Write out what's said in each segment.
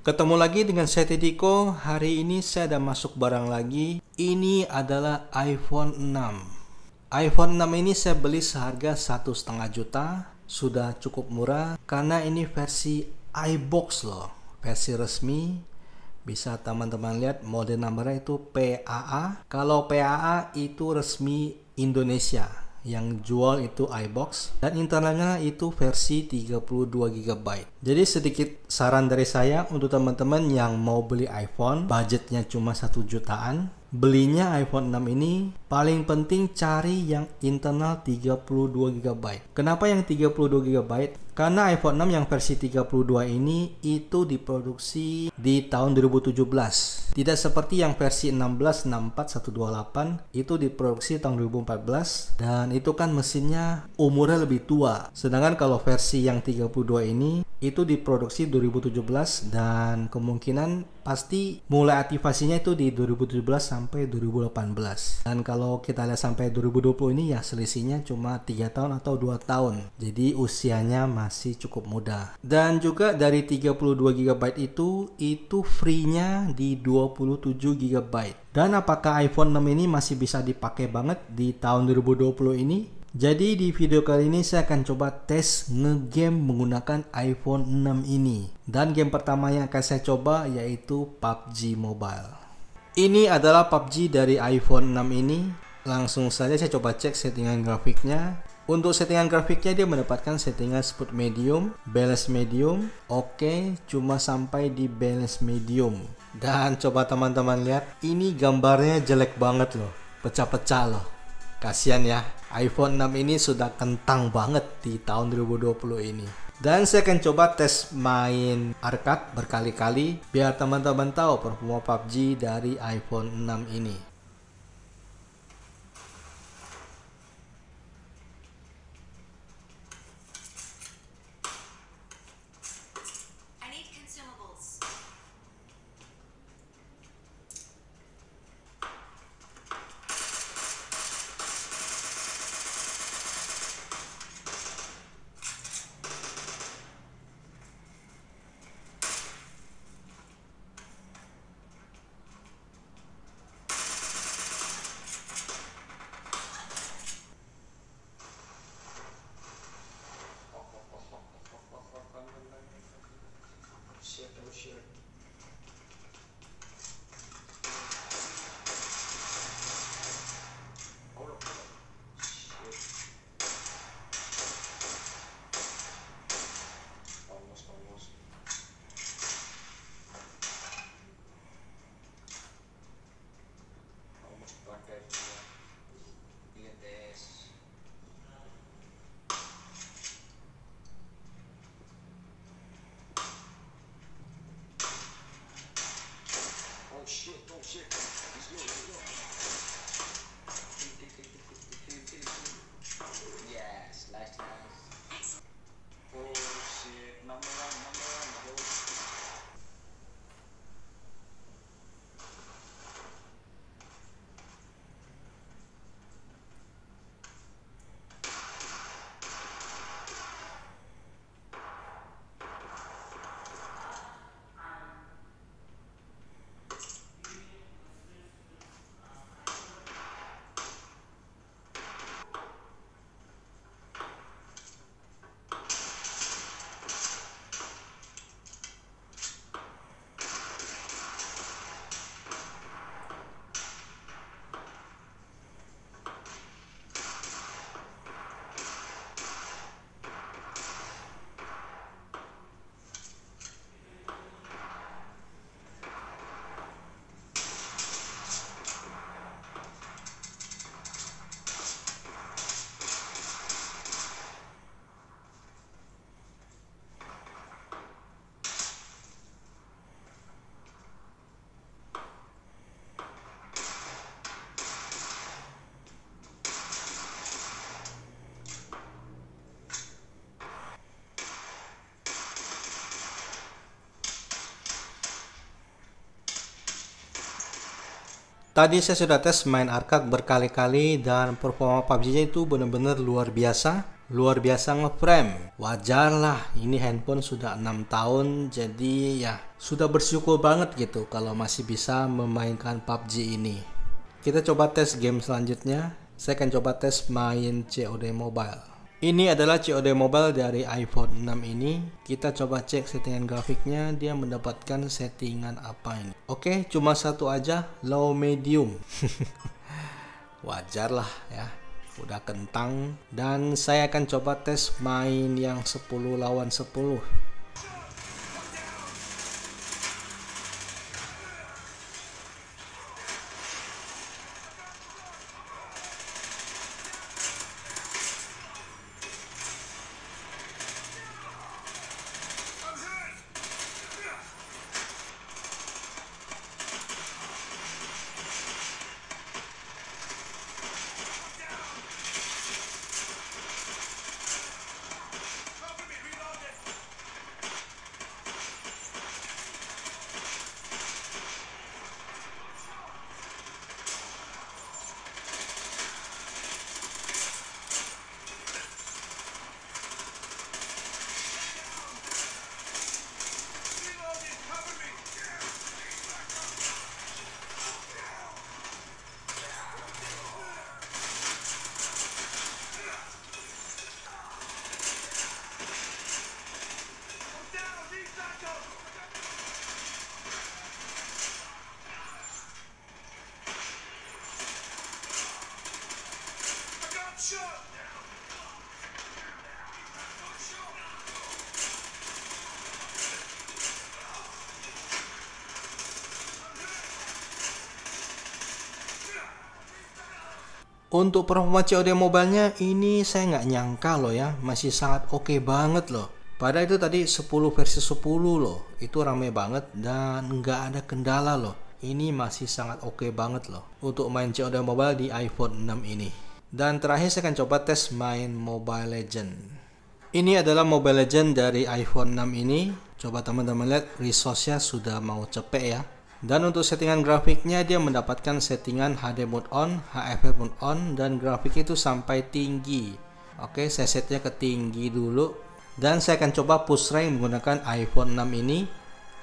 Ketemu lagi dengan saya Tediko. Hari ini saya ada masuk barang lagi. Ini adalah iPhone 6. iPhone 6 ini saya beli seharga satu setengah juta. Sudah cukup murah karena ini versi iBox loh, versi resmi. Bisa teman-teman lihat model nomornya itu PAA. Kalau PAA itu resmi Indonesia yang jual itu iBox dan internalnya itu versi 32GB. Jadi sedikit saran dari saya untuk teman-teman yang mau beli iPhone, budgetnya cuma 1 jutaan, belinya iPhone 6 ini paling penting cari yang internal 32GB. Kenapa yang 32GB? Karena iPhone 6 yang versi 32 ini itu diproduksi di tahun 2017 tidak seperti yang versi 1664128 itu diproduksi tahun 2014 dan itu kan mesinnya umurnya lebih tua. Sedangkan kalau versi yang 32 ini itu diproduksi 2017 dan kemungkinan pasti mulai aktivasinya itu di 2017 sampai 2018 dan kalau kita lihat sampai 2020 ini ya selisihnya cuma tiga tahun atau dua tahun jadi usianya masih cukup muda dan juga dari 32 GB itu itu free-nya di 27 GB dan apakah iPhone 6 ini masih bisa dipakai banget di tahun 2020 ini jadi di video kali ini saya akan coba tes ngegame menggunakan iPhone 6 ini. Dan game pertama yang akan saya coba yaitu PUBG Mobile. Ini adalah PUBG dari iPhone 6 ini. Langsung saja saya coba cek settingan grafiknya. Untuk settingan grafiknya dia mendapatkan settingan speed medium, balance medium, oke, okay, cuma sampai di balance medium. Dan coba teman-teman lihat, ini gambarnya jelek banget loh, pecah-pecah loh. Kasian ya iPhone 6 ini sudah kentang banget di tahun 2020 ini. Dan saya akan coba tes main arcade berkali-kali biar teman-teman tahu performa PUBG dari iPhone 6 ini. Tadi saya sudah tes main arcade berkali-kali dan performa PUBG-nya itu benar-benar luar biasa. Luar biasa ngeframe. Wajarlah, ini handphone sudah 6 tahun jadi ya sudah bersyukur banget gitu kalau masih bisa memainkan PUBG ini. Kita coba tes game selanjutnya. Saya akan coba tes main COD Mobile. Ini adalah COD Mobile dari iPhone 6 ini. Kita coba cek settingan grafiknya, dia mendapatkan settingan apa ini. Oke, cuma satu aja, low medium. Wajar lah ya, udah kentang. Dan saya akan coba tes main yang 10 lawan 10. Untuk performa COD mobile ini saya nggak nyangka loh ya, masih sangat oke okay banget loh. Padahal itu tadi 10 versi 10 loh, itu rame banget dan nggak ada kendala loh. Ini masih sangat oke okay banget loh untuk main COD mobile di iPhone 6 ini. Dan terakhir saya akan coba tes main Mobile Legend. Ini adalah Mobile Legend dari iPhone 6 ini. Coba teman-teman lihat resource-nya sudah mau cepet ya. Dan untuk settingan grafiknya dia mendapatkan settingan HD mode on, HFR mode on, dan grafik itu sampai tinggi. Oke, saya setnya ke tinggi dulu. Dan saya akan coba push rank menggunakan iPhone 6 ini.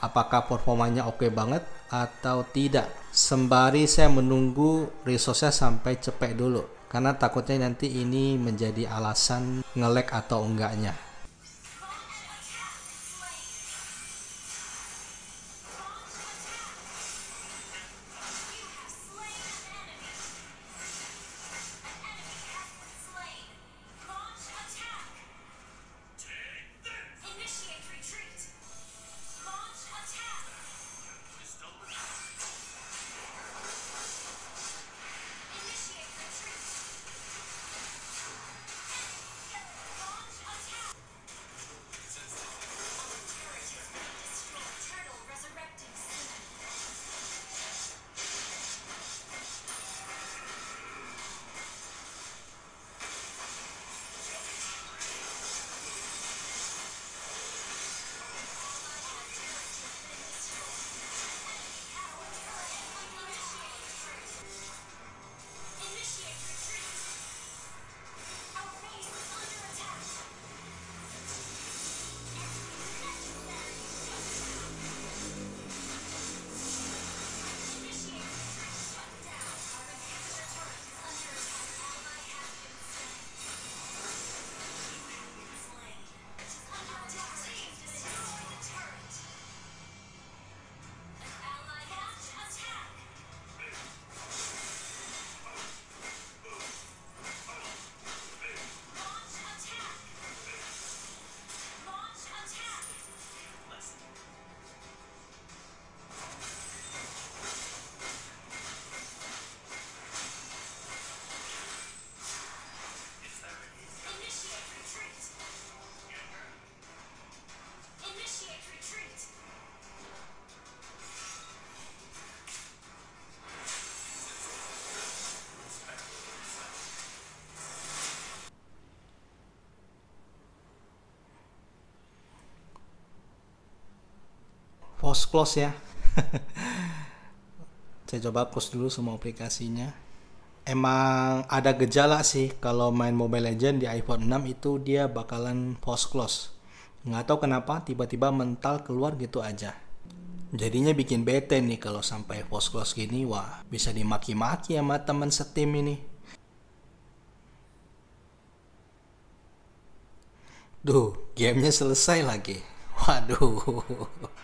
Apakah performanya oke okay banget atau tidak. Sembari saya menunggu resource-nya sampai cepet dulu karena takutnya nanti ini menjadi alasan ngelek atau enggaknya harus close ya saya coba close dulu semua aplikasinya emang ada gejala sih kalau main Mobile Legend di iPhone 6 itu dia bakalan post close nggak tahu kenapa tiba-tiba mental keluar gitu aja jadinya bikin bete nih kalau sampai post close gini wah bisa dimaki-maki sama teman setim ini Duh, gamenya selesai lagi. Waduh.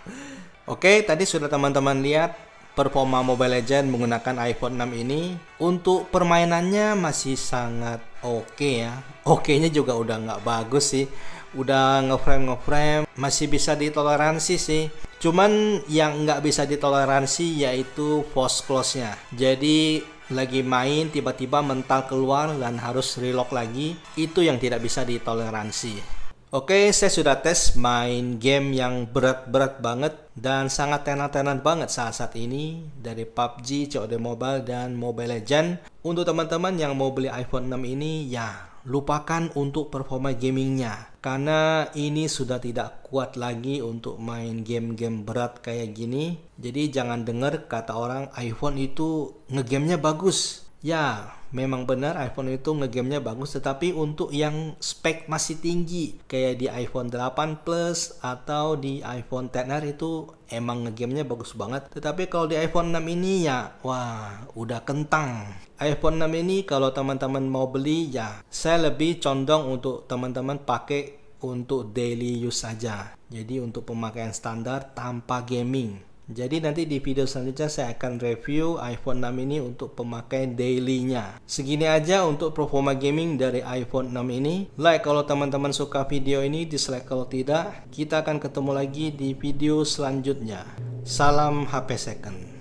Oke, tadi sudah teman-teman lihat performa Mobile Legend menggunakan iPhone 6 ini. Untuk permainannya masih sangat oke okay ya. Oke-nya juga udah nggak bagus sih. Udah ngeframe ngeframe masih bisa ditoleransi sih. Cuman yang nggak bisa ditoleransi yaitu force close-nya. Jadi lagi main tiba-tiba mental keluar dan harus reload lagi itu yang tidak bisa ditoleransi Oke, saya sudah tes main game yang berat-berat banget dan sangat tenan-tenan banget saat-saat ini dari PUBG, COD Mobile, dan Mobile Legend. Untuk teman-teman yang mau beli iPhone 6 ini, ya lupakan untuk performa gamingnya. Karena ini sudah tidak kuat lagi untuk main game-game berat kayak gini. Jadi jangan dengar kata orang iPhone itu ngegamenya bagus. Ya, memang benar iPhone itu ngegamenya bagus, tetapi untuk yang spek masih tinggi, kayak di iPhone 8 Plus atau di iPhone XR itu emang ngegamenya bagus banget. Tetapi kalau di iPhone 6 ini ya, wah, udah kentang. iPhone 6 ini kalau teman-teman mau beli ya, saya lebih condong untuk teman-teman pakai untuk daily use saja. Jadi untuk pemakaian standar tanpa gaming. Jadi nanti di video selanjutnya saya akan review iPhone 6 ini untuk pemakai dailynya. Segini aja untuk performa gaming dari iPhone 6 ini. Like kalau teman-teman suka video ini, dislike kalau tidak. Kita akan ketemu lagi di video selanjutnya. Salam HP Second.